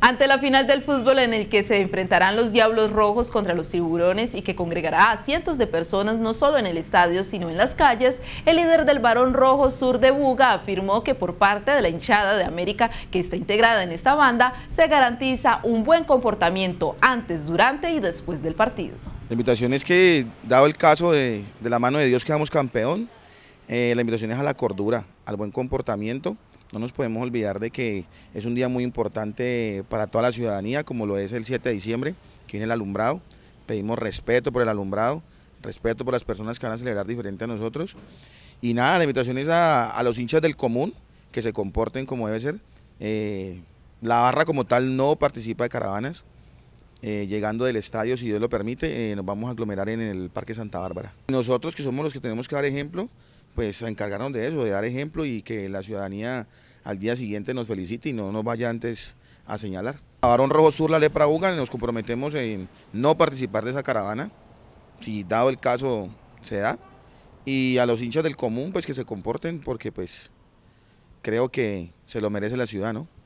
Ante la final del fútbol en el que se enfrentarán los Diablos Rojos contra los Tiburones y que congregará a cientos de personas no solo en el estadio sino en las calles, el líder del Barón Rojo Sur de Buga afirmó que por parte de la hinchada de América que está integrada en esta banda se garantiza un buen comportamiento antes, durante y después del partido. La invitación es que, dado el caso de, la mano de Dios que quedamos campeón, eh, la invitación es a la cordura, al buen comportamiento, no nos podemos olvidar de que es un día muy importante para toda la ciudadanía, como lo es el 7 de diciembre, que viene el alumbrado. Pedimos respeto por el alumbrado, respeto por las personas que van a celebrar diferente a nosotros. Y nada, la invitación es a, los hinchas del común que se comporten como debe ser. Eh, la barra como tal no participa de caravanas. Eh, llegando del estadio, si Dios lo permite, eh, nos vamos a aglomerar en el Parque Santa Bárbara. Nosotros que somos los que tenemos que dar ejemplo, pues se encargaron de eso, de dar ejemplo y que la ciudadanía al día siguiente nos felicite y no nos vaya antes a señalar. A Barón Rojo Sur, la Lepra UGAN nos comprometemos en no participar de esa caravana, si dado el caso se da, y a los hinchas del común pues que se comporten porque pues creo que se lo merece la ciudad, ¿no?